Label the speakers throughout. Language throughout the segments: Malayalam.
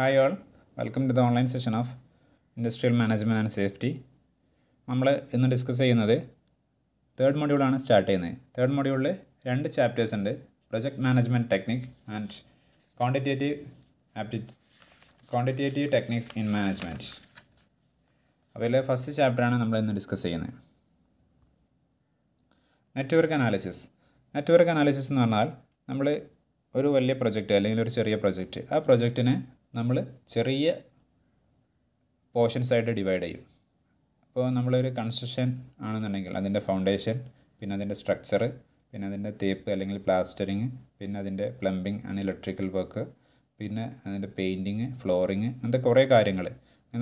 Speaker 1: Hi all welcome to the online session of industrial management and safety നമ്മൾ ഇന്ന് ഡിസ്കസ് ചെയ്യുന്നത് തേർഡ് മൊഡ്യൂളാണ് സ്റ്റാർട്ട് ചെയ്യുന്നത് തേർഡ് മൊഡ്യൂളിൽ രണ്ട് ചാപ്റ്റേഴ്സ് ഉണ്ട് project management technique and quantitative ആപ്റ്റി ക്വാണ്ടിറ്റേറ്റീവ് ടെക്നിക്സ് ഇൻ മാനേജ്മെൻറ്റ് അവയിലെ ഫസ്റ്റ് ചാപ്റ്ററാണ് നമ്മൾ ഇന്ന് ഡിസ്കസ് ചെയ്യുന്നത് നെറ്റ്വർക്ക് അനാലിസിസ് നെറ്റ്വർക്ക് അനാലിസിസ് എന്ന് പറഞ്ഞാൽ നമ്മൾ ഒരു വലിയ പ്രൊജക്റ്റ് അല്ലെങ്കിൽ ഒരു ചെറിയ പ്രൊജക്റ്റ് ആ പ്രൊജക്റ്റിനെ നമ്മൾ ചെറിയ പോർഷൻസായിട്ട് ആയിട്ട് ഡിവൈഡ് ചെയ്യും അപ്പോൾ നമ്മളൊരു കൺസ്ട്രക്ഷൻ ആണെന്നുണ്ടെങ്കിൽ അതിൻ്റെ ഫൗണ്ടേഷൻ പിന്നെ അതിൻ്റെ സ്ട്രക്ചർ പിന്നെ അതിൻ്റെ തേപ്പ് അല്ലെങ്കിൽ പ്ലാസ്റ്ററിങ് പിന്നെ അതിൻ്റെ പ്ലംബിംഗ് ആൻഡ് ഇലക്ട്രിക്കൽ വർക്ക് പിന്നെ അതിൻ്റെ പെയിൻറ്റിങ് ഫ്ലോറിങ് അങ്ങനത്തെ കുറേ കാര്യങ്ങൾ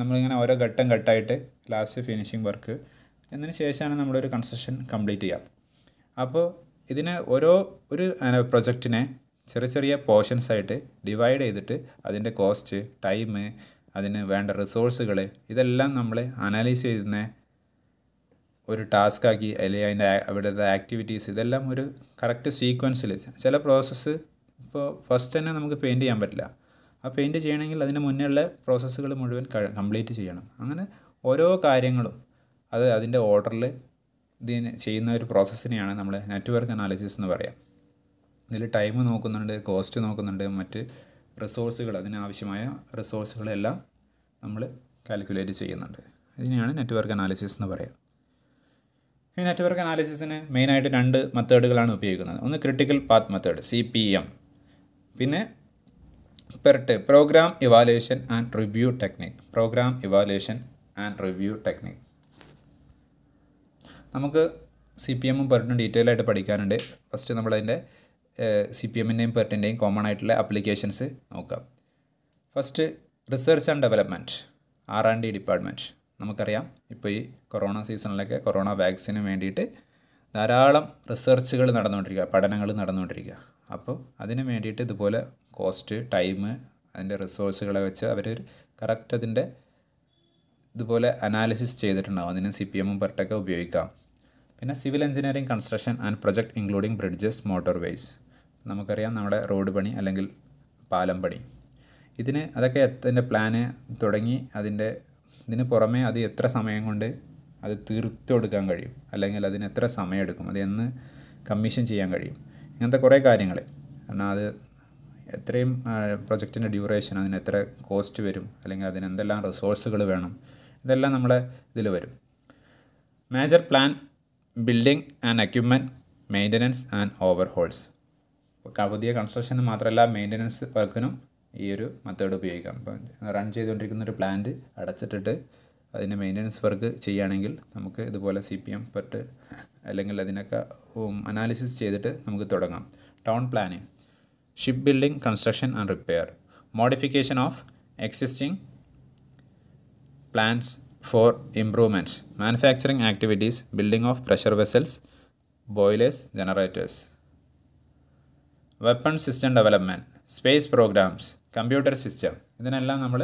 Speaker 1: നമ്മളിങ്ങനെ ഓരോ ഘട്ടം ഘട്ടമായിട്ട് ലാസ്റ്റ് ഫിനിഷിംഗ് വർക്ക് എന്നതിന് ശേഷമാണ് നമ്മളൊരു കൺസ്ട്രക്ഷൻ കംപ്ലീറ്റ് ചെയ്യുക അപ്പോൾ ഇതിന് ഓരോ ഒരു പ്രൊജക്റ്റിനെ ചെറിയ ചെറിയ പോർഷൻസ് ആയിട്ട് ഡിവൈഡ് ചെയ്തിട്ട് അതിൻ്റെ കോസ്റ്റ് ടൈം അതിന് വേണ്ട റിസോഴ്സുകൾ ഇതെല്ലാം നമ്മൾ അനലൈസ് ചെയ്യുന്ന ഒരു ടാസ്ക്കാക്കി അല്ലെങ്കിൽ അതിൻ്റെ അവിടുത്തെ ആക്ടിവിറ്റീസ് ഇതെല്ലാം ഒരു കറക്റ്റ് സീക്വൻസിൽ ചില പ്രോസസ്സ് ഇപ്പോൾ ഫസ്റ്റ് തന്നെ നമുക്ക് പെയിൻറ് ചെയ്യാൻ പറ്റില്ല ആ പെയിൻറ് ചെയ്യണമെങ്കിൽ അതിന് മുന്നേയുള്ള പ്രോസസ്സുകൾ മുഴുവൻ കംപ്ലീറ്റ് ചെയ്യണം അങ്ങനെ ഓരോ കാര്യങ്ങളും അത് അതിൻ്റെ ഓർഡറിൽ ഇതിന് ചെയ്യുന്ന ഒരു പ്രോസസ്സിനെയാണ് നമ്മൾ നെറ്റ്വർക്ക് അനാലിസിസ് എന്ന് പറയാം ഇതിൽ ടൈം നോക്കുന്നുണ്ട് കോസ്റ്റ് നോക്കുന്നുണ്ട് മറ്റ് റിസോഴ്സുകൾ അതിനാവശ്യമായ റിസോഴ്സുകളെല്ലാം നമ്മൾ കാൽക്കുലേറ്റ് ചെയ്യുന്നുണ്ട് ഇതിനെയാണ് നെറ്റ്വർക്ക് അനാലിസിസ് എന്ന് പറയുക ഈ നെറ്റ്വർക്ക് അനാലിസിസിന് മെയിനായിട്ട് രണ്ട് മെത്തേഡുകളാണ് ഉപയോഗിക്കുന്നത് ഒന്ന് critical path method C P M പിന്നെ PERT programme evaluation and review technique programme evaluation and review technique നമുക്ക് സി പി എമ്മും പെർട്ടും ഡീറ്റെയിൽ ആയിട്ട് പഠിക്കാനുണ്ട് ഫസ്റ്റ് നമ്മളതിൻ്റെ സി പി എമ്മിൻ്റെയും പെർട്ടിൻ്റെയും കോമൺ ആയിട്ടുള്ള അപ്ലിക്കേഷൻസ് നോക്കാം first research and development R and D department നമുക്കറിയാം ഇപ്പോൾ ഈ കൊറോണ സീസണിലൊക്കെ കൊറോണ വാക്സിന് വേണ്ടിയിട്ട് ധാരാളം റിസർച്ചുകൾ നടന്നുകൊണ്ടിരിക്കുക പഠനങ്ങൾ നടന്നുകൊണ്ടിരിക്കുക അപ്പോൾ അതിന് വേണ്ടിയിട്ട് ഇതുപോലെ കോസ്റ്റ് ടൈം അതിൻ്റെ റിസോഴ്സുകളെ വെച്ച് അവർ കറക്റ്റ് അതിൻ്റെ ഇതുപോലെ അനാലിസിസ് ചെയ്തിട്ടുണ്ടാവും അതിന് സി പി എമ്മും പെർട്ടൊക്കെ ഉപയോഗിക്കാം പിന്നെ civil engineering construction and project including bridges motorways നമുക്കറിയാം നമ്മുടെ റോഡ് പണി അല്ലെങ്കിൽ പാലം പണി ഇതിന് അതൊക്കെ അതിൻ്റെ പ്ലാന് തുടങ്ങി അതിൻ്റെ ഇതിന് പുറമേ അത് എത്ര സമയം കൊണ്ട് അത് തീർത്തു കൊടുക്കാൻ കഴിയും അല്ലെങ്കിൽ അതിന് എത്ര സമയമെടുക്കും അത് എന്ന് കമ്മീഷൻ ചെയ്യാൻ കഴിയും ഇങ്ങനത്തെ കുറേ കാര്യങ്ങൾ കാരണം അത് എത്രയും പ്രൊജക്റ്റിൻ്റെ ഡ്യൂറേഷൻ അതിന് എത്ര കോസ്റ്റ് വരും അല്ലെങ്കിൽ അതിന് എന്തെല്ലാം റിസോഴ്സുകൾ വേണം ഇതെല്ലാം നമ്മളെ ഇതിൽ വരും major plan building and equipment maintenance and overhauls പുതിയ കൺസ്ട്രക്ഷന് മാത്രമല്ല മെയിൻ്റനൻസ് വർക്കിനും ഈ ഒരു മെത്തേഡ് ഉപയോഗിക്കാം അപ്പം റൺ ചെയ്തുകൊണ്ടിരിക്കുന്ന ഒരു പ്ലാന്റ് അടച്ചിട്ടിട്ട് അതിൻ്റെ മെയിൻ്റനൻസ് വർക്ക് ചെയ്യുകയാണെങ്കിൽ നമുക്ക് ഇതുപോലെ സി പി എം പെട്ട് അല്ലെങ്കിൽ അതിനൊക്കെ അനാലിസിസ് ചെയ്തിട്ട് നമുക്ക് തുടങ്ങാം town planning ship building construction and repair modification of existing plans for improvements manufacturing activities building of pressure vessels boilers generators weapon system development space programmes computer system ഇതിനെല്ലാം നമ്മൾ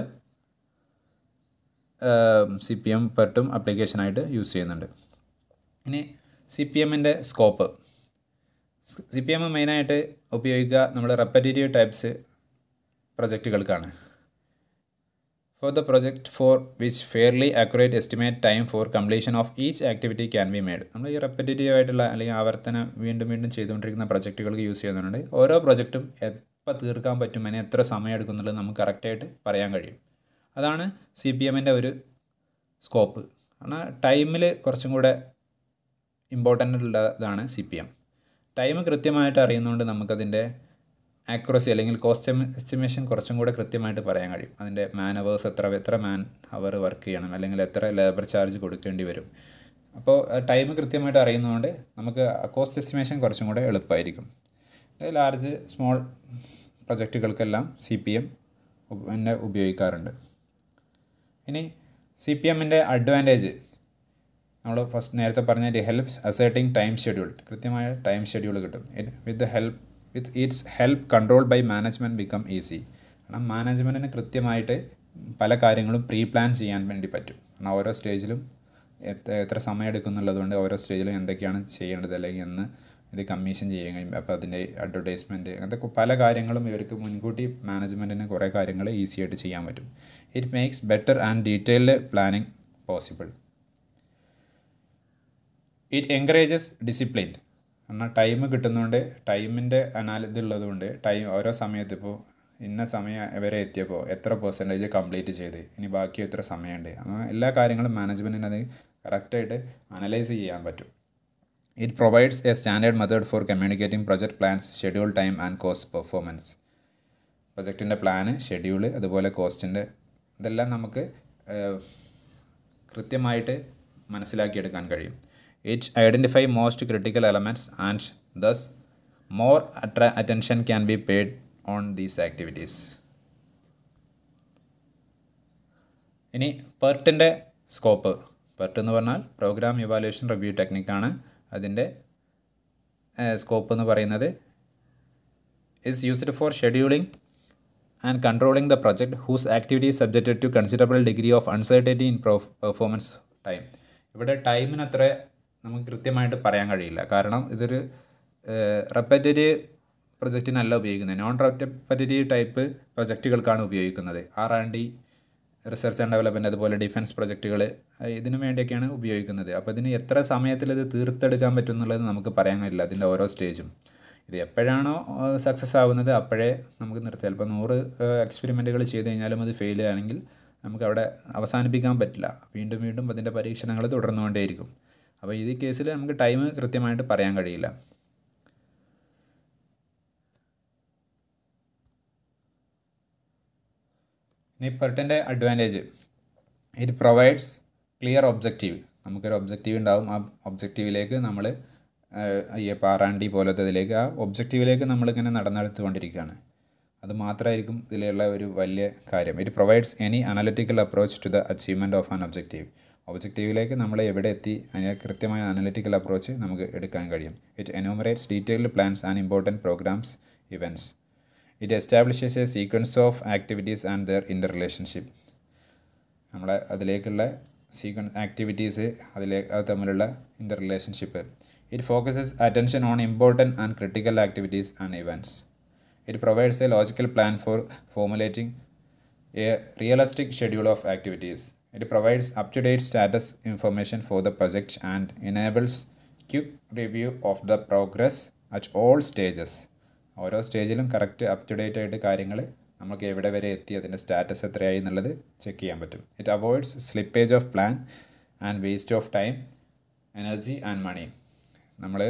Speaker 1: സി പി എം പെട്ടും ആപ്ലിക്കേഷനായിട്ട് യൂസ് ചെയ്യുന്നുണ്ട് ഇനി സി പി എമ്മിൻ്റെ സ്കോപ്പ് സി പി എം മെയിനായിട്ട് ഉപയോഗിക്കുക നമ്മൾ റെപ്പറ്റേറ്റീവ് ടൈപ്സ് പ്രൊജക്റ്റുകൾക്കാണ് for the project for which fairly accurate estimate time for completion of each activity can be made നമ്മൾ ഈ റെപ്പറ്റേറ്റീവ് ആയിട്ടുള്ള അല്ലെങ്കിൽ ആവർത്തനം വീണ്ടും വീണ്ടും ചെയ്തുകൊണ്ടിരിക്കുന്ന പ്രൊജക്റ്റുകൾക്ക് യൂസ് ചെയ്യുന്നുണ്ട് ഓരോ പ്രൊജക്റ്റും എപ്പോൾ തീർക്കാൻ പറ്റും അതിന് എത്ര സമയം എടുക്കുന്നുള്ളത് നമുക്ക് കറക്റ്റായിട്ട് പറയാൻ കഴിയും അതാണ് സി പി എമ്മിൻ്റെ ഒരു സ്കോപ്പ് കാരണം ടൈമിൽ കുറച്ചും കൂടെ ഇമ്പോർട്ടൻ്റ് ഉള്ളതാണ് സി പി എം ടൈം കൃത്യമായിട്ട് അറിയുന്നതുകൊണ്ട് നമുക്കതിൻ്റെ ആക്യുറസി അല്ലെങ്കിൽ കോസ്റ്റ് എസ്റ്റിമേഷൻ കുറച്ചും കൂടെ കൃത്യമായിട്ട് പറയാൻ കഴിയും അതിൻ്റെ മാൻ അവേഴ്സ് എത്ര എത്ര മാൻ അവർ വർക്ക് ചെയ്യണം അല്ലെങ്കിൽ എത്ര ലേബർ ചാർജ് കൊടുക്കേണ്ടി വരും അപ്പോൾ ടൈം കൃത്യമായിട്ട് അറിയുന്നതുകൊണ്ട് നമുക്ക് കോസ്റ്റ് എസ്റ്റിമേഷൻ കുറച്ചും കൂടെ എളുപ്പമായിരിക്കും ലാർജ് സ്മോൾ പ്രൊജക്റ്റുകൾക്കെല്ലാം സി പി എം എന്നെ ഉപയോഗിക്കാറുണ്ട് ഇനി സി പി എമ്മിൻ്റെ അഡ്വാൻറ്റേജ് നമ്മൾ ഫസ്റ്റ് നേരത്തെ പറഞ്ഞ it helps ascertaining time schedule കൃത്യമായ ടൈം ഷെഡ്യൂൾ കിട്ടും with the help with its help control by management become easy കാരണം മാനേജ്മെൻറ്റിന് കൃത്യമായിട്ട് പല കാര്യങ്ങളും പ്രീ പ്ലാൻ ചെയ്യാൻ വേണ്ടി പറ്റും കാരണം ഓരോ സ്റ്റേജിലും എത്ര എത്ര സമയം എടുക്കുന്നുള്ളതുകൊണ്ട് ഓരോ സ്റ്റേജിലും എന്തൊക്കെയാണ് ചെയ്യേണ്ടത് അല്ലെങ്കിൽ എന്ന് ഇത് കമ്മീഷൻ ചെയ്യുക അപ്പോൾ അതിൻ്റെ അഡ്വർടൈസ്മെൻറ്റ് അങ്ങനത്തെ പല കാര്യങ്ങളും ഇവർക്ക് മുൻകൂട്ടി മാനേജ്മെൻറ്റിന് കുറേ കാര്യങ്ങൾ ഈസി ആയിട്ട് ചെയ്യാൻ പറ്റും it makes better and detailed planning possible it encourages discipline എന്നാൽ ടൈം കിട്ടുന്നതുകൊണ്ട് ടൈമിൻ്റെ അനാൽ ഉള്ളതുകൊണ്ട് ടൈം ഓരോ സമയത്ത് ഇപ്പോൾ ഇന്ന സമയം വരെ എത്തിയപ്പോൾ എത്ര പെർസെൻറ്റേജ് കംപ്ലീറ്റ് ചെയ്ത് ഇനി ബാക്കി എത്ര സമയമുണ്ട് അങ്ങനെ എല്ലാ കാര്യങ്ങളും മാനേജ്മെൻറ്റിന് അത് കറക്റ്റായിട്ട് അനലൈസ് ചെയ്യാൻ പറ്റും it provides a standard method for communicating project plans schedule time and cost performance പ്രൊജക്റ്റിൻ്റെ പ്ലാന് ഷെഡ്യൂള് അതുപോലെ കോസ്റ്റിൻ്റെ ഇതെല്ലാം നമുക്ക് കൃത്യമായിട്ട് മനസ്സിലാക്കിയെടുക്കാൻ കഴിയും It identify most critical elements and thus more attention can be paid on these activities. ഇനി പെർട്ടിൻ്റെ സ്കോപ്പ് പെർട്ട് എന്ന് പറഞ്ഞാൽ പ്രോഗ്രാം ഇവാലുവേഷൻ റിവ്യൂ ടെക്നിക്കാണ് അതിൻ്റെ സ്കോപ്പ് എന്ന് പറയുന്നത് is used for scheduling and controlling the project whose activity is subjected to considerable degree of uncertainty in performance time ഇവിടെ ടൈമിന് അത്ര നമുക്ക് കൃത്യമായിട്ട് പറയാൻ കഴിയില്ല കാരണം ഇതൊരു റെപ്പറ്റേറ്റീവ് പ്രൊജക്റ്റിനല്ല ഉപയോഗിക്കുന്നത് നോൺ റെപ്പറ്റേറ്റീവ് ടൈപ്പ് പ്രൊജക്റ്റുകൾക്കാണ് ഉപയോഗിക്കുന്നത് R and D research and development അതുപോലെ ഡിഫൻസ് പ്രൊജക്റ്റുകൾ ഇതിനു വേണ്ടിയൊക്കെയാണ് ഉപയോഗിക്കുന്നത് അപ്പോൾ ഇതിന് എത്ര സമയത്തിൽ ഇത് തീർത്തെടുക്കാൻ പറ്റും എന്നുള്ളത് നമുക്ക് പറയാൻ കഴിയില്ല അതിൻ്റെ ഓരോ സ്റ്റേജും ഇത് എപ്പോഴാണോ സക്സസ് ആവുന്നത് അപ്പോഴേ നമുക്ക് നിർത്താം ചിലപ്പോൾ നൂറ് എക്സ്പെരിമെൻറ്റുകൾ ചെയ്ത് കഴിഞ്ഞാലും അത് ഫെയിൽ ആണെങ്കിൽ നമുക്ക് അവിടെ അവസാനിപ്പിക്കാൻ പറ്റില്ല വീണ്ടും വീണ്ടും അതിൻ്റെ പരീക്ഷണങ്ങൾ തുടർന്നുകൊണ്ടേയിരിക്കും അപ്പോൾ ഈ കേസിൽ നമുക്ക് ടൈം കൃത്യമായിട്ട് പറയാൻ കഴിയില്ല ഇനി പെർട്ടൻ്റെ advantage it provides clear objective നമുക്കൊരു ഒബ്ജക്റ്റീവ് ഉണ്ടാവും ആ ഒബ്ജക്റ്റീവിലേക്ക് നമ്മൾ ഈ പാറാണ്ടി ഇതിലേക്ക് ആ ഒബ്ജക്റ്റീവിലേക്ക് നമ്മളിങ്ങനെ നടന്നെടുത്തുകൊണ്ടിരിക്കുകയാണ് അത് മാത്രമായിരിക്കും ഇതിലുള്ള ഒരു വലിയ കാര്യം it provides any analytical approach to the achievement of an objective ഒബ്ജക്റ്റീവിലേക്ക് നമ്മൾ എവിടെ എത്തി അതിനെ കൃത്യമായ അനലിറ്റിക്കൽ അപ്രോച്ച് നമുക്ക് എടുക്കാൻ കഴിയും it enumerates detailed plans and important programmes events it establishes a sequence of activities and their interrelationship നമ്മളെ അതിലേക്കുള്ള സീക്വൻസ് ആക്ടിവിറ്റീസ് അതിലേ അത് തമ്മിലുള്ള interrelationship it focuses attention on important and critical activities and events it provides a logical plan for formulating a realistic schedule of activities It provides up-to-date status information for the project and enables quick review of the progress at all stages ഓരോ സ്റ്റേജിലും കറക്റ്റ് അപ് ടു ഡേറ്റ് ആയിട്ട് കാര്യങ്ങൾ നമുക്ക് എവിടെ വരെ എത്തി അതിൻ്റെ സ്റ്റാറ്റസ് എത്രയായി എന്നുള്ളത് ചെക്ക് ചെയ്യാൻ പറ്റും it avoids slippage of plan and waste of time energy and money നമ്മൾ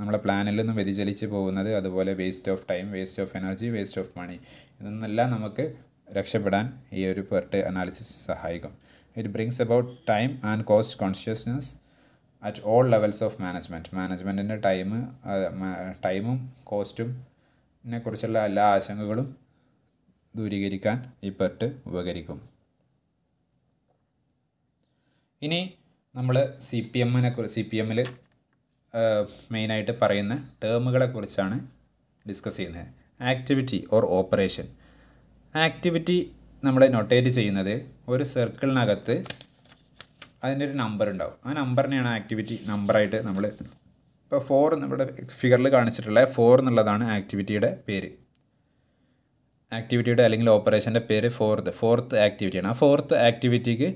Speaker 1: നമ്മളെ പ്ലാനിൽ നിന്ന് വ്യതിചലിച്ച് പോകുന്നത് അതുപോലെ waste of time waste of energy waste of money ഇതെന്നെല്ലാം നമുക്ക് രക്ഷപ്പെടാൻ ഈ ഒരു പെർട്ട് അനാലിസിസ് സഹായിക്കും it brings about time and cost consciousness at all levels of management മാനേജ്മെൻറ്റിൻ്റെ ടൈം ടൈമും കോസ്റ്റും കുറിച്ചുള്ള എല്ലാ ആശങ്കകളും ദൂരീകരിക്കാൻ ഈ പെർട്ട് ഉപകരിക്കും ഇനി നമ്മൾ സി പി എമ്മിനെ കുറിച്ച് സി പി എമ്മിൽ മെയിനായിട്ട് പറയുന്ന ടേമുകളെ കുറിച്ചാണ് ഡിസ്കസ് ചെയ്യുന്നത് ആക്ടിവിറ്റി ഓർ ഓപ്പറേഷൻ ആക്ടിവിറ്റി നമ്മൾ നൊട്ടേറ്റ് ചെയ്യുന്നത് ഒരു സർക്കിളിനകത്ത് അതിൻ്റെ ഒരു നമ്പർ ഉണ്ടാവും ആ നമ്പറിനെയാണ് ആക്ടിവിറ്റി നമ്പറായിട്ട് നമ്മൾ ഇപ്പോൾ ഫോർ നമ്മുടെ ഫിഗറിൽ കാണിച്ചിട്ടുള്ള ഫോർ എന്നുള്ളതാണ് ആക്ടിവിറ്റിയുടെ പേര് ആക്ടിവിറ്റിയുടെ അല്ലെങ്കിൽ ഓപ്പറേഷൻ്റെ പേര് ഫോർത്ത് ഫോർത്ത് ആക്ടിവിറ്റിയാണ് ആ ഫോർത്ത് ആക്ടിവിറ്റിക്ക്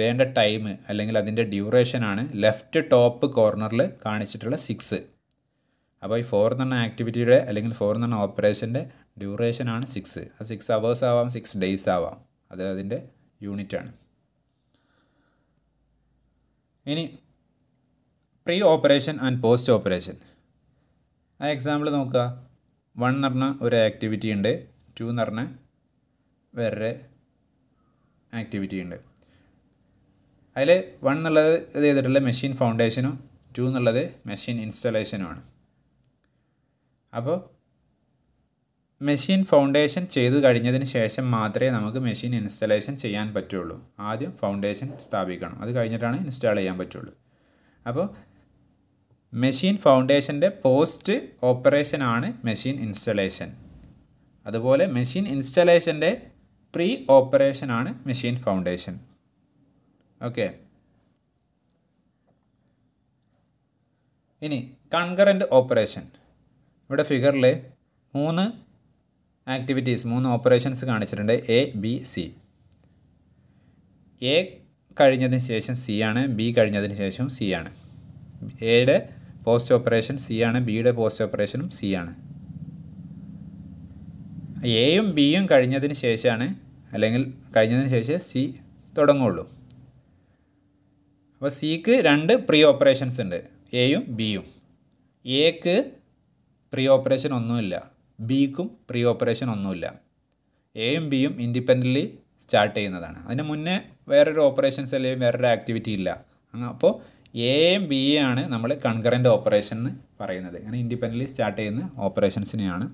Speaker 1: വേണ്ട ടൈം അല്ലെങ്കിൽ അതിൻ്റെ ഡ്യൂറേഷനാണ് ലെഫ്റ്റ് ടോപ്പ് കോർണറിൽ കാണിച്ചിട്ടുള്ള സിക്സ് അപ്പോൾ ഈ ഫോർ എന്ന് പറഞ്ഞ ആക്ടിവിറ്റിയുടെ അല്ലെങ്കിൽ ഫോർ എന്ന് പറഞ്ഞ ഓപ്പറേഷൻ്റെ ഡ്യൂറേഷനാണ് സിക്സ് അത് സിക്സ് അവേഴ്സ് ആവാം സിക്സ് ഡേയ്സ് ആവാം അത് അതിൻ്റെ യൂണിറ്റാണ് ഇനി pre operation and post operation ആ എക്സാമ്പിൾ നോക്കുക വൺ എന്ന് പറഞ്ഞാൽ ഒരു ആക്ടിവിറ്റി ഉണ്ട് ടു എന്ന് പറഞ്ഞാൽ വേറെ ആക്ടിവിറ്റി ഉണ്ട് അതിൽ വൺ എന്നുള്ളത് ഇത് ചെയ്തിട്ടുള്ള മെഷീൻ ഫൗണ്ടേഷനും ടു എന്നുള്ളത് മെഷീൻ ഇൻസ്റ്റലേഷനുമാണ് അപ്പോൾ മെഷീൻ ഫൗണ്ടേഷൻ ചെയ്തു കഴിഞ്ഞതിന് ശേഷം മാത്രമേ നമുക്ക് മെഷീൻ ഇൻസ്റ്റലേഷൻ ചെയ്യാൻ പറ്റുള്ളൂ ആദ്യം ഫൗണ്ടേഷൻ സ്ഥാപിക്കണം അത് കഴിഞ്ഞിട്ടാണ് ഇൻസ്റ്റാൾ ചെയ്യാൻ പറ്റുള്ളൂ അപ്പോൾ മെഷീൻ ഫൗണ്ടേഷൻ്റെ പോസ്റ്റ് ഓപ്പറേഷനാണ് മെഷീൻ ഇൻസ്റ്റലേഷൻ അതുപോലെ മെഷീൻ ഇൻസ്റ്റലേഷൻ്റെ പ്രീ ഓപ്പറേഷനാണ് മെഷീൻ ഫൗണ്ടേഷൻ ഓക്കെ ഇനി കൺകറൻറ്റ് ഓപ്പറേഷൻ ഇവിടെ ഫിഗറിൽ മൂന്ന് ആക്ടിവിറ്റീസ് മൂന്ന് ഓപ്പറേഷൻസ് കാണിച്ചിട്ടുണ്ട് എ ബി സി എ കഴിഞ്ഞതിന് ശേഷം സി ആണ് ബി കഴിഞ്ഞതിന് ശേഷം സി ആണ് എയുടെ പോസ്റ്റ് ഓപ്പറേഷൻ സി ആണ് ബിയുടെ പോസ്റ്റ് ഓപ്പറേഷനും സി ആണ് എയും ബിയും കഴിഞ്ഞതിന് ശേഷമാണ് അല്ലെങ്കിൽ കഴിഞ്ഞതിന് ശേഷം സി തുടങ്ങുള്ളൂ അപ്പോൾ സിക്ക് രണ്ട് പ്രീ ഓപ്പറേഷൻസ് ഉണ്ട് എയും ബിയും എക്ക് പ്രീ ഓപ്പറേഷൻ ഒന്നുമില്ല ബിക്കും പ്രീ ഓപ്പറേഷൻ ഒന്നുമില്ല എയും ബിയും ഇൻഡിപെൻഡൻ്റ്ലി സ്റ്റാർട്ട് ചെയ്യുന്നതാണ് അതിന് മുന്നേ വേറൊരു ഓപ്പറേഷൻസ് അല്ലെങ്കിൽ വേറൊരു ആക്ടിവിറ്റി ഇല്ല അപ്പോൾ എയും ബി ആണ് നമ്മൾ കൺകറൻറ്റ് ഓപ്പറേഷൻ എന്ന് പറയുന്നത് അങ്ങനെ ഇൻഡിപെൻഡൻ്റ്ലി സ്റ്റാർട്ട് ചെയ്യുന്ന ഓപ്പറേഷൻസിനെയാണ്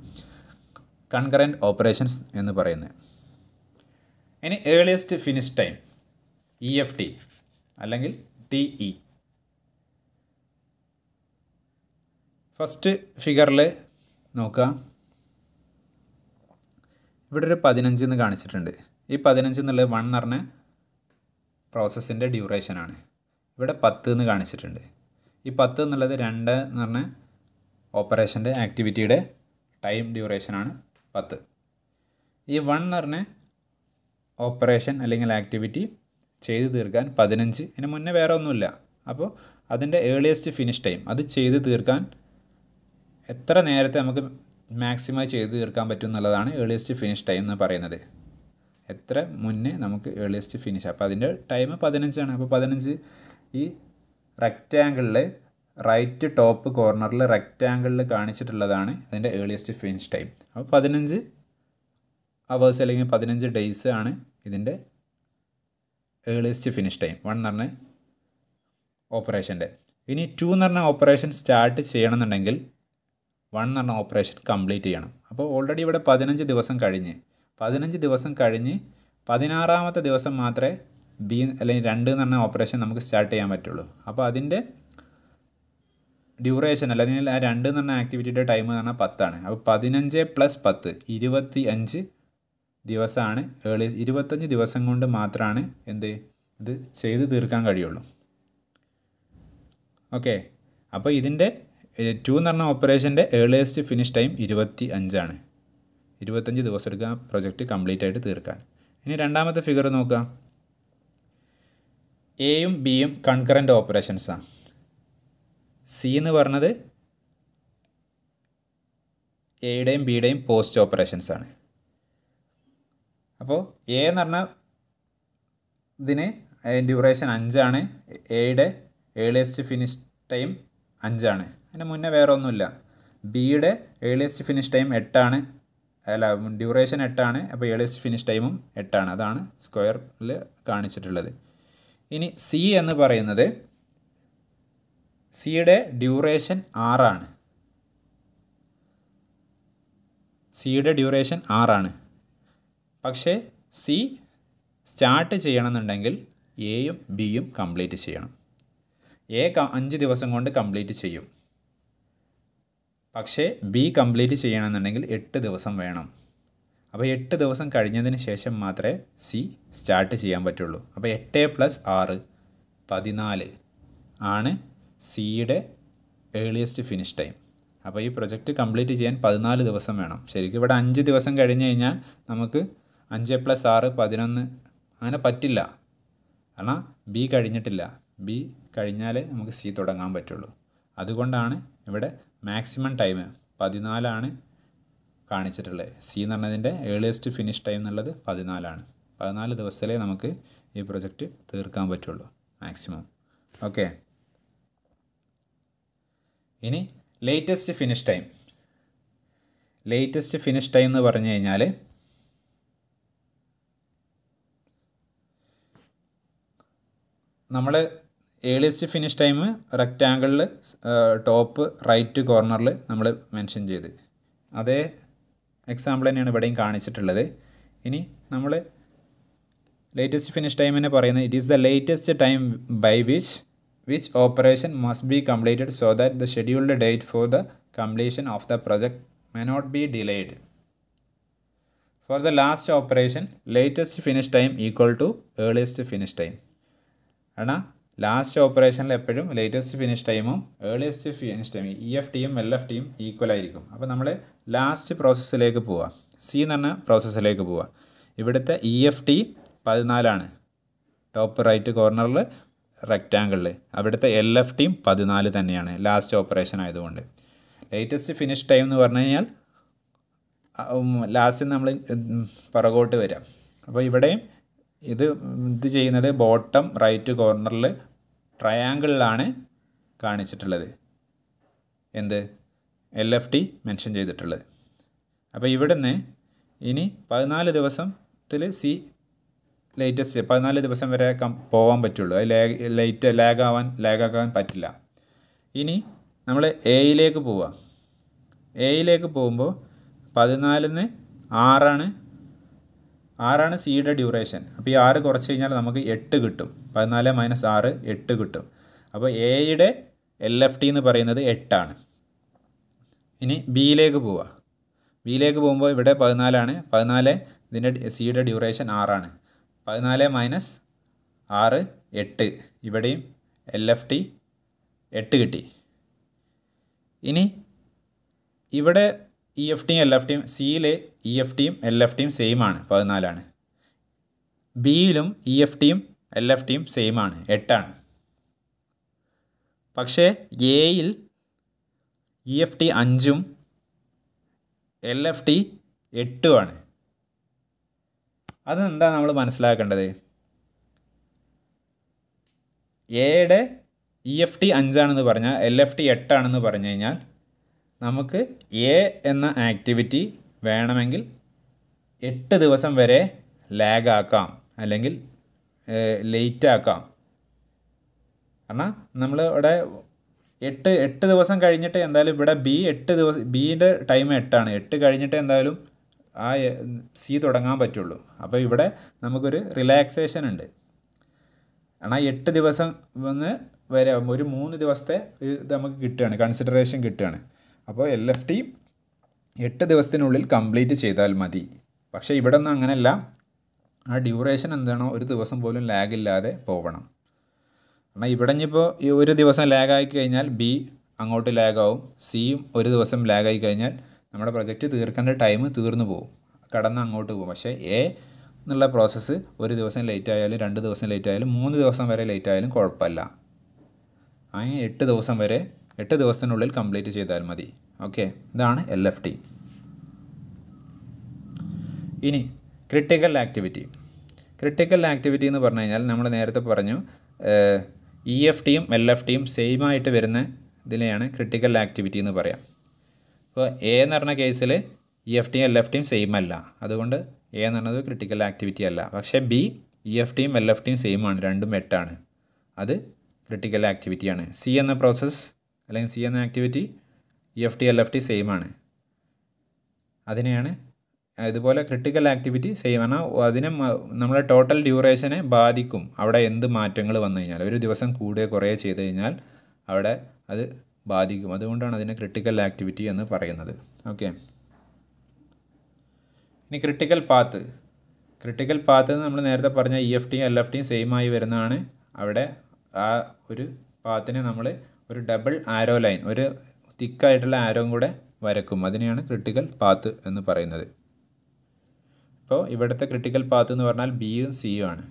Speaker 1: കൺകറൻറ്റ് ഓപ്പറേഷൻസ് എന്ന് പറയുന്നത് ഇനി earliest finish time E F T അല്ലെങ്കിൽ ടി ഇ ഫസ്റ്റ് ഫിഗറിൽ നോക്കാം ഇവിടെ ഒരു പതിനഞ്ച് എന്ന് കാണിച്ചിട്ടുണ്ട് ഈ പതിനഞ്ച് എന്നുള്ളത് വൺ എന്ന് പറഞ്ഞ പ്രോസസ്സിൻ്റെ ഡ്യൂറേഷനാണ് ഇവിടെ പത്ത് എന്ന് കാണിച്ചിട്ടുണ്ട് ഈ പത്ത് എന്നുള്ളത് രണ്ട് എന്ന് പറഞ്ഞ ഓപ്പറേഷൻ്റെ ആക്ടിവിറ്റിയുടെ ടൈം ഡ്യൂറേഷനാണ് പത്ത് ഈ വൺ എന്ന് പറഞ്ഞ ഓപ്പറേഷൻ അല്ലെങ്കിൽ ആക്ടിവിറ്റി ചെയ്തു തീർക്കാൻ പതിനഞ്ച് ഇതിന് മുന്നേ വേറെ ഒന്നുമില്ല അപ്പോൾ അതിൻ്റെ ഏർലിയസ്റ്റ് ഫിനിഷ് ടൈം അത് ചെയ്ത് തീർക്കാൻ എത്ര നേരത്തെ നമുക്ക് മാക്സിമൈസ് ചെയ്ത് തീർക്കാൻ പറ്റും എന്നുള്ളതാണ് ഏർലിയസ്റ്റ് ഫിനിഷ് ടൈം എന്ന് പറയുന്നത് എത്ര മുന്നേ നമുക്ക് ഏർലിയസ്റ്റ് ഫിനിഷ് അപ്പോൾ അതിൻ്റെ ടൈം പതിനഞ്ചാണ് അപ്പോൾ പതിനഞ്ച് ഈ റെക്റ്റാങ്കിളിൽ റൈറ്റ് ടോപ്പ് കോർണറിൽ റെക്റ്റാങ്കിളിൽ കാണിച്ചിട്ടുള്ളതാണ് അതിൻ്റെ ഏർലിയസ്റ്റ് ഫിനിഷ് ടൈം അപ്പോൾ പതിനഞ്ച് അവേഴ്സ് അല്ലെങ്കിൽ പതിനഞ്ച് ഡേയ്സ് ആണ് ഇതിൻ്റെ ഏർലിയസ്റ്റ് ഫിനിഷ് ടൈം വൺ എന്ന് പറഞ്ഞ ഓപ്പറേഷൻ്റെ ഇനി ടു എന്ന് പറഞ്ഞ ഓപ്പറേഷൻ സ്റ്റാർട്ട് ചെയ്യണമെന്നുണ്ടെങ്കിൽ വൺ എന്ന് പറഞ്ഞ ഓപ്പറേഷൻ കംപ്ലീറ്റ് ചെയ്യണം അപ്പോൾ ഓൾറെഡി ഇവിടെ പതിനഞ്ച് ദിവസം കഴിഞ്ഞ് പതിനഞ്ച് ദിവസം കഴിഞ്ഞ് പതിനാറാമത്തെ ദിവസം മാത്രമേ ബി അല്ലെങ്കിൽ രണ്ട് എന്ന് പറഞ്ഞ ഓപ്പറേഷൻ നമുക്ക് സ്റ്റാർട്ട് ചെയ്യാൻ പറ്റുള്ളൂ അപ്പോൾ അതിൻ്റെ ഡ്യൂറേഷൻ അല്ലെങ്കിൽ ആ രണ്ട് എന്ന് പറഞ്ഞ ആക്ടിവിറ്റിയുടെ ടൈം എന്ന് പറഞ്ഞാൽ പത്താണ് അപ്പോൾ പതിനഞ്ച് പ്ലസ് പത്ത് ഇരുപത്തി അഞ്ച് ദിവസമാണ് ഏളി ഇരുപത്തഞ്ച് ദിവസം കൊണ്ട് മാത്രമാണ് എന്ത് ഇത് ചെയ്ത് തീർക്കാൻ കഴിയുള്ളൂ ഓക്കെ അപ്പോൾ ഇതിൻ്റെ ടു എന്ന് പറഞ്ഞ ഓപ്പറേഷൻ്റെ ഏർലിയസ്റ്റ് ഫിനിഷ് ടൈം ഇരുപത്തി അഞ്ചാണ് ഇരുപത്തഞ്ച് ദിവസം എടുക്കുക പ്രൊജക്റ്റ് കംപ്ലീറ്റ് ആയിട്ട് തീർക്കാൻ ഇനി രണ്ടാമത്തെ ഫിഗർ നോക്കുക എയും ബിയും കൺകറൻറ്റ് ഓപ്പറേഷൻസാണ് സി എന്ന് പറഞ്ഞത് എയുടെയും ബിയുടെയും പോസ്റ്റ് ഓപ്പറേഷൻസാണ് അപ്പോൾ എ എന്ന് പറഞ്ഞ ഇതിന് ഡ്യൂറേഷൻ അഞ്ചാണ് എയുടെ ഏർലിയസ്റ്റ് ഫിനിഷ് ടൈം അഞ്ചാണ് അതിന് മുന്നേ വേറെ ഒന്നുമില്ല ബിയുടെ ഏർലിയസ്റ്റ് ഫിനിഷ് ടൈം എട്ടാണ് അല്ല ഡ്യൂറേഷൻ എട്ടാണ് അപ്പോൾ ഏർലിയസ്റ്റ് ഫിനിഷ് ടൈമും എട്ടാണ് അതാണ് സ്ക്വയറിൽ കാണിച്ചിട്ടുള്ളത് ഇനി സി എന്ന് പറയുന്നത് സിയുടെ ഡ്യൂറേഷൻ ആറാണ് സിയുടെ ഡ്യൂറേഷൻ ആറാണ് പക്ഷേ സി സ്റ്റാർട്ട് ചെയ്യണമെന്നുണ്ടെങ്കിൽ എയും ബിയും കംപ്ലീറ്റ് ചെയ്യണം എ അഞ്ച് ദിവസം കൊണ്ട് കംപ്ലീറ്റ് ചെയ്യും പക്ഷേ ബി കംപ്ലീറ്റ് ചെയ്യണമെന്നുണ്ടെങ്കിൽ എട്ട് ദിവസം വേണം അപ്പോൾ എട്ട് ദിവസം കഴിഞ്ഞതിന് ശേഷം മാത്രമേ സി സ്റ്റാർട്ട് ചെയ്യാൻ പറ്റുള്ളൂ അപ്പോൾ എട്ട് പ്ലസ് ആറ് പതിനാല് ആണ് സിയുടെ ഏർലിയസ്റ്റ് ഫിനിഷ് ടൈം അപ്പോൾ ഈ പ്രൊജക്റ്റ് കംപ്ലീറ്റ് ചെയ്യാൻ പതിനാല് ദിവസം വേണം ശരിക്കും ഇവിടെ അഞ്ച് ദിവസം കഴിഞ്ഞ് കഴിഞ്ഞാൽ നമുക്ക് അഞ്ച് പ്ലസ് ആറ് പതിനൊന്ന് അങ്ങനെ പറ്റില്ല കാരണം ബി കഴിഞ്ഞിട്ടില്ല ബി കഴിഞ്ഞാലേ നമുക്ക് സി തുടങ്ങാൻ പറ്റുള്ളൂ അതുകൊണ്ടാണ് ഇവിടെ മാക്സിമം ടൈം പതിനാലാണ് കാണിച്ചിട്ടുള്ളത് സി എന്ന് പറഞ്ഞതിൻ്റെ ഏർലിയസ്റ്റ് ഫിനിഷ് ടൈം എന്നുള്ളത് പതിനാലാണ് പതിനാല് ദിവസത്തിലേ നമുക്ക് ഈ പ്രൊജക്റ്റ് തീർക്കാൻ പറ്റുള്ളൂ മാക്സിമം ഓക്കെ ഇനി latest finish time latest finish time എന്ന് പറഞ്ഞു കഴിഞ്ഞാൽ നമ്മൾ ഏളിയസ്റ്റ് ഫിനിഷ് ടൈം റെക്റ്റാങ്കിളിൽ ടോപ്പ് റൈറ്റ് കോർണറിൽ നമ്മൾ മെൻഷൻ ചെയ്ത് അതേ എക്സാമ്പിൾ തന്നെയാണ് ഇവിടെയും കാണിച്ചിട്ടുള്ളത് ഇനി നമ്മൾ ലേറ്റസ്റ്റ് ഫിനിഷ് ടൈം തന്നെ പറയുന്നത് it is the latest time by which which operation must be completed so that the scheduled date for the completion of the project may not be delayed for the last operation latest finish time equal to earliest finish time എന്നാൽ ലാസ്റ്റ് ഓപ്പറേഷനിൽ എപ്പോഴും ലേറ്റസ്റ്റ് ഫിനിഷ് ടൈമും ഏർലിയസ്റ്റ് ഫിനിഷ് ടൈമും ഇ എഫ് ടിയും എൽ എഫ് ടിയും ഈക്വൽ ആയിരിക്കും അപ്പോൾ നമ്മൾ ലാസ്റ്റ് പ്രോസസ്സിലേക്ക് പോവാം സി എന്ന് പറഞ്ഞ പ്രോസസ്സിലേക്ക് പോവാം ഇവിടുത്തെ ഇ എഫ് ടി പതിനാലാണ് ടോപ്പ് റൈറ്റ് കോർണറിൽ റെക്റ്റാങ്കിളിൽ അവിടുത്തെ എൽ എഫ് ടിയും പതിനാല് തന്നെയാണ് ലാസ്റ്റ് ഓപ്പറേഷൻ ആയതുകൊണ്ട് ലേറ്റസ്റ്റ് ഫിനിഷ് ടൈം എന്ന് പറഞ്ഞു കഴിഞ്ഞാൽ ലാസ്റ്റ് നമ്മൾ പുറകോട്ട് വരാം അപ്പോൾ ഇവിടെയും ഇത് ഇത് ചെയ്യുന്നത് ബോട്ടം റൈറ്റ് കോർണറിൽ ട്രയാങ്കിളിലാണ് കാണിച്ചിട്ടുള്ളത് എന്ത് എൽ എഫ് ടി മെൻഷൻ ചെയ്തിട്ടുള്ളത് അപ്പോൾ നിന്ന് ഇനി പതിനാല് ദിവസത്തിൽ സി ലേറ്റസ്റ്റ് പതിനാല് ദിവസം വരെ പോകാൻ പറ്റുള്ളൂ അത് ലാഗ് ലൈറ്റ് ലാഗ് ആവാൻ ലാഗ് ആക്കാൻ പറ്റില്ല ഇനി നമ്മൾ എയിലേക്ക് പോവുക എയിലേക്ക് പോകുമ്പോൾ പതിനാലിന്ന് ആറാണ് ആറാണ് സിയുടെ ഡ്യൂറേഷൻ അപ്പോൾ ഈ ആറ് കുറച്ച് കഴിഞ്ഞാൽ നമുക്ക് എട്ട് കിട്ടും പതിനാല് മൈനസ് ആറ് എട്ട് കിട്ടും അപ്പോൾ എയുടെ എൽ എഫ് ടി എന്ന് പറയുന്നത് എട്ടാണ് ഇനി ബിയിലേക്ക് പോവുക ബിയിലേക്ക് പോകുമ്പോൾ ഇവിടെ പതിനാലാണ് പതിനാല് ഇതിൻ്റെ സിയുടെ ഡ്യൂറേഷൻ ആറാണ് പതിനാല് മൈനസ് ആറ് എട്ട് ഇവിടെയും എൽ എഫ് ടി എട്ട് കിട്ടി ഇനി ഇവിടെ ഇ എഫ് ടിയും എൽ എഫ് ടിയും സിയിലെ ഇ എഫ് ടിയും എൽ എഫ് ടിയും സെയിം ആണ് പതിനാലാണ് ബിയിലും ഇ e എഫ് ടിയും എൽ എഫ് ടിയും സെയിമാണ് എട്ടാണ് പക്ഷേ എയിൽ ഇ e എഫ് ടി അഞ്ചും എൽ എഫ് ടി എട്ടുമാണ് അതെന്താ നമ്മൾ മനസ്സിലാക്കേണ്ടത് എയുടെ ഇ e എഫ് ടി അഞ്ചാണെന്ന് പറഞ്ഞാൽ എൽ എഫ് ടി എട്ടാണെന്ന് പറഞ്ഞു കഴിഞ്ഞാൽ നമുക്ക് എ എന്ന ആക്ടിവിറ്റി വേണമെങ്കിൽ എട്ട് ദിവസം വരെ ലാഗാക്കാം അല്ലെങ്കിൽ ലേറ്റാക്കാം കാരണം നമ്മൾ ഇവിടെ എട്ട് എട്ട് ദിവസം കഴിഞ്ഞിട്ട് എന്തായാലും ഇവിടെ ബി എട്ട് ദിവസം ബീൻ്റെ ടൈം എട്ടാണ് എട്ട് കഴിഞ്ഞിട്ട് എന്തായാലും ആ സി തുടങ്ങാൻ പറ്റുള്ളൂ അപ്പോൾ ഇവിടെ നമുക്കൊരു റിലാക്സേഷൻ ഉണ്ട് കാരണം എട്ട് ദിവസം വന്ന് വരെ ഒരു മൂന്ന് ദിവസത്തെ ഇത് നമുക്ക് കിട്ടുകയാണ് കൺസിഡറേഷൻ കിട്ടുകയാണ് അപ്പോൾ എൽ എഫ് ടി എട്ട് ദിവസത്തിനുള്ളിൽ കംപ്ലീറ്റ് ചെയ്താൽ മതി പക്ഷേ ഇവിടെ ഒന്നും അങ്ങനെയല്ല ആ ഡ്യൂറേഷൻ എന്താണോ ഒരു ദിവസം പോലും ലാഗ് ഇല്ലാതെ പോകണം എന്നാൽ ഇവിടെ ഇപ്പോൾ ഈ ഒരു ദിവസം ലാഗായി കഴിഞ്ഞാൽ ബി അങ്ങോട്ട് ലാഗാവും സിയും ഒരു ദിവസം ലാഗായി കഴിഞ്ഞാൽ നമ്മുടെ പ്രൊജക്റ്റ് തീർക്കേണ്ട ടൈം തീർന്നു പോകും കടന്ന് അങ്ങോട്ട് പോകും പക്ഷേ എ എന്നുള്ള പ്രോസസ്സ് ഒരു ദിവസം ലേറ്റ് ആയാലും രണ്ട് ദിവസം ലേറ്റ് ആയാലും മൂന്ന് ദിവസം വരെ ലേറ്റ് ആയാലും കുഴപ്പമില്ല അങ്ങനെ എട്ട് ദിവസം വരെ എട്ട് ദിവസത്തിനുള്ളിൽ കംപ്ലീറ്റ് ചെയ്താൽ മതി ഓക്കെ ഇതാണ് എൽ എഫ് ടി ഇനി ക്രിട്ടിക്കൽ ആക്ടിവിറ്റി ക്രിട്ടിക്കൽ ആക്ടിവിറ്റി എന്ന് പറഞ്ഞു കഴിഞ്ഞാൽ നമ്മൾ നേരത്തെ പറഞ്ഞു ഇ എഫ് ടിയും എൽ എഫ് ടിയും സെയിം ആയിട്ട് വരുന്ന ഇതിനെയാണ് ക്രിട്ടിക്കൽ ആക്ടിവിറ്റി എന്ന് പറയാം അപ്പോൾ എ എന്ന് പറഞ്ഞ കേസിൽ ഇ എഫ് ടിയും എൽ എഫ് ടിയും സെയിം അല്ല അതുകൊണ്ട് എ എന്ന് പറഞ്ഞത് ക്രിട്ടിക്കൽ ആക്ടിവിറ്റി അല്ല പക്ഷേ ബി ഇ എഫ് ടിയും എൽ എഫ് ടിയും സെയിം ആണ് രണ്ടും എട്ടാണ് അത് ക്രിട്ടിക്കൽ ആക്ടിവിറ്റിയാണ് സി എന്ന പ്രോസസ്സ് അല്ലെങ്കിൽ സി എന്ന activity E F T L F T same ആണ് അതിനെയാണ് ഇതുപോലെ ക്രിട്ടിക്കൽ ആക്ടിവിറ്റി സെയിം ആണ് അതിനെ നമ്മുടെ ടോട്ടൽ ഡ്യൂറേഷനെ ബാധിക്കും അവിടെ എന്ത് മാറ്റങ്ങൾ വന്നു കഴിഞ്ഞാൽ ഒരു ദിവസം കൂടെ കുറേ ചെയ്ത് കഴിഞ്ഞാൽ അവിടെ അത് ബാധിക്കും അതുകൊണ്ടാണ് അതിനെ ക്രിട്ടിക്കൽ ആക്ടിവിറ്റി എന്ന് പറയുന്നത് ഓക്കെ ഇനി ക്രിട്ടിക്കൽ പാത്ത് ക്രിട്ടിക്കൽ പാത്ത് നമ്മൾ നേരത്തെ പറഞ്ഞ ഇ എഫ് ടിയും എൽ എഫ് ടിയും സെയിം ആയി വരുന്നതാണ് അവിടെ ആ ഒരു പാത്തിനെ നമ്മൾ ഒരു ഡബിൾ ആരോ ലൈൻ ഒരു തിക്കായിട്ടുള്ള ആരോ കൂടെ വരക്കും അതിനെയാണ് ക്രിട്ടിക്കൽ പാത്ത് എന്ന് പറയുന്നത് അപ്പോൾ ഇവിടുത്തെ ക്രിട്ടിക്കൽ പാത്ത് എന്ന് പറഞ്ഞാൽ ബിയും സിയും ആണ്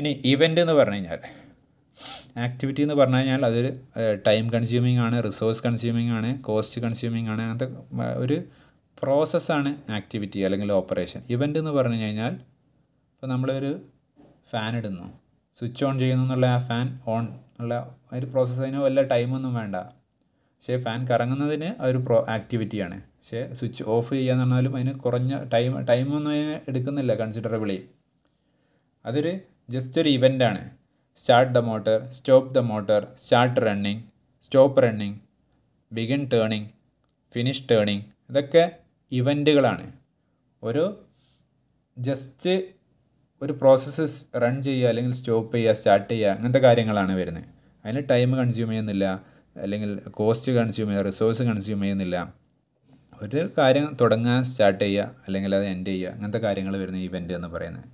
Speaker 1: ഇനി ഇവൻ്റ് എന്ന് പറഞ്ഞു കഴിഞ്ഞാൽ ആക്ടിവിറ്റി എന്ന് പറഞ്ഞു കഴിഞ്ഞാൽ അതൊരു ടൈം കൺസ്യൂമിങ് ആണ് റിസോഴ്സ് കൺസ്യൂമിങ് ആണ് കോസ്റ്റ് കൺസ്യൂമിങ് ആണ് അങ്ങനത്തെ ഒരു പ്രോസസ്സാണ് ആക്ടിവിറ്റി അല്ലെങ്കിൽ ഓപ്പറേഷൻ ഇവൻ്റ് എന്ന് പറഞ്ഞു കഴിഞ്ഞാൽ ഇപ്പോൾ നമ്മളൊരു ഫാൻ ഇടുന്നു സ്വിച്ച് ഓൺ ചെയ്യുന്നു എന്നുള്ള ആ ഫാൻ ഓൺ ഉള്ള ഒരു പ്രോസസ്സ് അതിന് വല്ല ടൈമൊന്നും വേണ്ട പക്ഷേ ഫാൻ കറങ്ങുന്നതിന് അതൊരു പ്രോ ആക്ടിവിറ്റിയാണ് പക്ഷേ സ്വിച്ച് ഓഫ് ചെയ്യാന്ന് പറഞ്ഞാലും അതിന് കുറഞ്ഞ ടൈം ടൈമൊന്നും അതിന് എടുക്കുന്നില്ല കൺസിഡറബിളി അതൊരു ജസ്റ്റ് ഒരു ഇവൻ്റ് ആണ് start the motor stop the motor start running stop running begin turning finish turning ഇതൊക്കെ ഇവൻറ്റുകളാണ് ഒരു ജസ്റ്റ് ഒരു പ്രോസസ്സ് റൺ ചെയ്യുക അല്ലെങ്കിൽ സ്റ്റോപ്പ് ചെയ്യുക സ്റ്റാർട്ട് ചെയ്യുക അങ്ങനത്തെ കാര്യങ്ങളാണ് വരുന്നത് അതിന് ടൈം കൺസ്യൂം ചെയ്യുന്നില്ല അല്ലെങ്കിൽ കോസ്റ്റ് കൺസ്യൂം ചെയ്യുക റിസോഴ്സ് കൺസ്യൂം ചെയ്യുന്നില്ല ഒരു കാര്യം തുടങ്ങാൻ സ്റ്റാർട്ട് ചെയ്യുക അല്ലെങ്കിൽ അത് എൻഡ് ചെയ്യുക അങ്ങനത്തെ കാര്യങ്ങൾ വരുന്ന ഇവൻറ്റ് എന്ന് പറയുന്നത്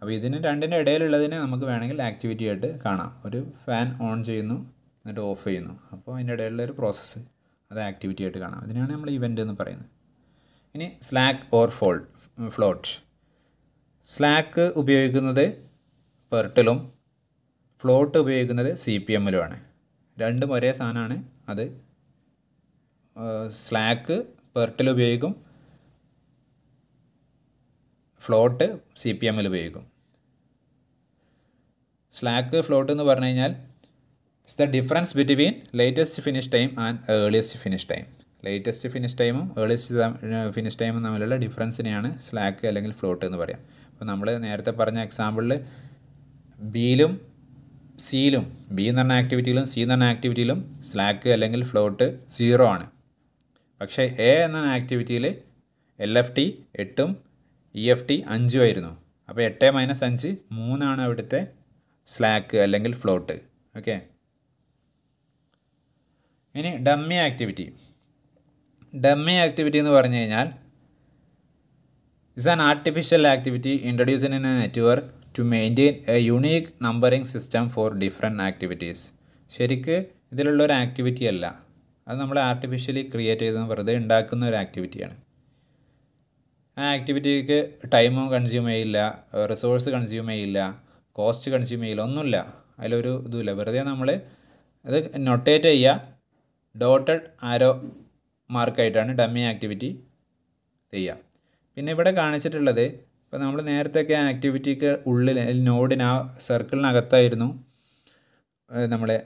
Speaker 1: അപ്പോൾ ഇതിന് രണ്ടിൻ്റെ ഇടയിലുള്ളതിനെ നമുക്ക് വേണമെങ്കിൽ ആക്ടിവിറ്റി ആയിട്ട് കാണാം ഒരു ഫാൻ ഓൺ ചെയ്യുന്നു എന്നിട്ട് ഓഫ് ചെയ്യുന്നു അപ്പോൾ അതിൻ്റെ ഇടയിലുള്ള ഒരു പ്രോസസ്സ് അത് ആക്ടിവിറ്റി ആയിട്ട് കാണാം അതിനാണ് നമ്മൾ ഇവൻ്റ് എന്ന് പറയുന്നത് ഇനി slack or fault float slack ഉപയോഗിക്കുന്നത് പെർട്ടിലും ഫ്ലോട്ട് ഉപയോഗിക്കുന്നത് സി പി എമ്മിലുമാണ് രണ്ടും ഒരേ സാധനമാണ് അത് സ്ലാക്ക് പെർട്ടിൽ ഉപയോഗിക്കും ഫ്ലോട്ട് സി പി എമ്മിൽ ഉപയോഗിക്കും സ്ലാക്ക് ഫ്ലോട്ട് എന്ന് പറഞ്ഞു കഴിഞ്ഞാൽ it's the difference between latest finish time and earliest finish time latest finish ടൈമും ഏർലിയസ്റ്റ് ഫിനിഷ് ടൈമും തമ്മിലുള്ള ഡിഫറൻസിനെയാണ് സ്ലാക്ക് അല്ലെങ്കിൽ ഫ്ലോട്ട് എന്ന് പറയാം അപ്പോൾ നമ്മൾ നേരത്തെ പറഞ്ഞ എക്സാമ്പിളിൽ ബിയിലും സിയിലും ബി എന്ന് പറഞ്ഞ ആക്ടിവിറ്റിയിലും സി എന്ന് പറഞ്ഞ ആക്ടിവിറ്റിയിലും സ്ലാക്ക് അല്ലെങ്കിൽ ഫ്ലോട്ട് സീറോ ആണ് പക്ഷേ എ എന്ന ആക്ടിവിറ്റിയിൽ എൽ എഫ് ടി എട്ടും ഇ എഫ് ടി അഞ്ചും ആയിരുന്നു അപ്പോൾ എട്ട് മൈനസ് അഞ്ച് മൂന്നാണ് അവിടുത്തെ സ്ലാക്ക് അല്ലെങ്കിൽ ഫ്ലോട്ട് ഓക്കെ ഇനി ഡമ്മി ആക്ടിവിറ്റി ഡമ്മി ആക്ടിവിറ്റി എന്ന് പറഞ്ഞു കഴിഞ്ഞാൽ is an artificial activity introducing in a network to maintain a unique numbering system for different activities ശരിക്ക് ഇതിലുള്ള ഒരു ആക്ടിവിറ്റി അല്ല അത് നമ്മൾ ആർട്ടിഫിഷ്യലി ക്രിയേറ്റ് ചെയ്ത് വെറുതെ ഉണ്ടാക്കുന്ന ഒരു ആക്ടിവിറ്റിയാണ് ആ ആക്ടിവിറ്റിക്ക് ടൈമും കൺസ്യൂം ചെയ്യില്ല റിസോഴ്സ് കൺസ്യൂം ചെയ്യില്ല കോസ്റ്റ് കൺസ്യൂം ചെയ്യില്ല ഒന്നുമില്ല അതിലൊരു ഇതുമില്ല വെറുതെ നമ്മൾ അത് നൊട്ടേറ്റ് ചെയ്യുക ഡോട്ടഡ് ആരോ മാർക്കായിട്ടാണ് ഡമ്മി ആക്ടിവിറ്റി ചെയ്യുക പിന്നെ ഇവിടെ കാണിച്ചിട്ടുള്ളത് അപ്പോൾ നമ്മൾ നേരത്തെയൊക്കെ ആക്ടിവിറ്റിക്ക് ഉള്ളിൽ നോഡിന് ആ സർക്കിളിനകത്തായിരുന്നു നമ്മളെ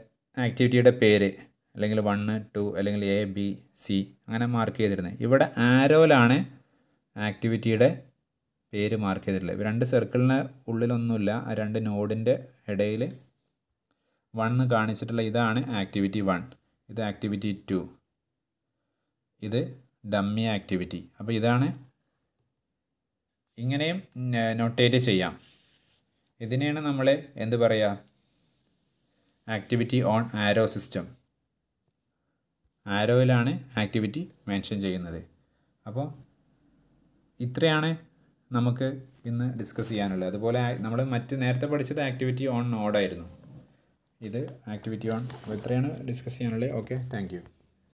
Speaker 1: ആക്ടിവിറ്റിയുടെ പേര് അല്ലെങ്കിൽ വണ്ണ് ടു അല്ലെങ്കിൽ എ ബി സി അങ്ങനെ മാർക്ക് ചെയ്തിരുന്നത് ഇവിടെ ആരോലാണ് ആക്ടിവിറ്റിയുടെ പേര് മാർക്ക് ചെയ്തിട്ടുള്ളത് രണ്ട് സർക്കിളിന് ഉള്ളിലൊന്നുമില്ല ആ രണ്ട് നോഡിൻ്റെ ഇടയിൽ വണ്ണ് എന്ന് കാണിച്ചിട്ടുള്ള ഇതാണ് ആക്ടിവിറ്റി വൺ ഇത് ആക്ടിവിറ്റി ടു ഇത് ഡമ്മി ആക്ടിവിറ്റി അപ്പോൾ ഇതാണ് ഇങ്ങനെയും നൊട്ടേറ്റ് ചെയ്യാം ഇതിനെയാണ് നമ്മൾ എന്ത് പറയുക ആക്ടിവിറ്റി ഓൺ ആരോ സിസ്റ്റം ആരോയിലാണ് ആക്ടിവിറ്റി മെൻഷൻ ചെയ്യുന്നത് അപ്പോൾ ഇത്രയാണ് നമുക്ക് ഇന്ന് ഡിസ്കസ് ചെയ്യാനുള്ളത് അതുപോലെ നമ്മൾ മറ്റ് നേരത്തെ പഠിച്ചത് ആക്ടിവിറ്റി ഓൺ നോഡായിരുന്നു ഇത് ആക്ടിവിറ്റി ഓൺ ഇത്രയാണ് ഡിസ്കസ് ചെയ്യാനുള്ളത് ഓക്കെ താങ്ക്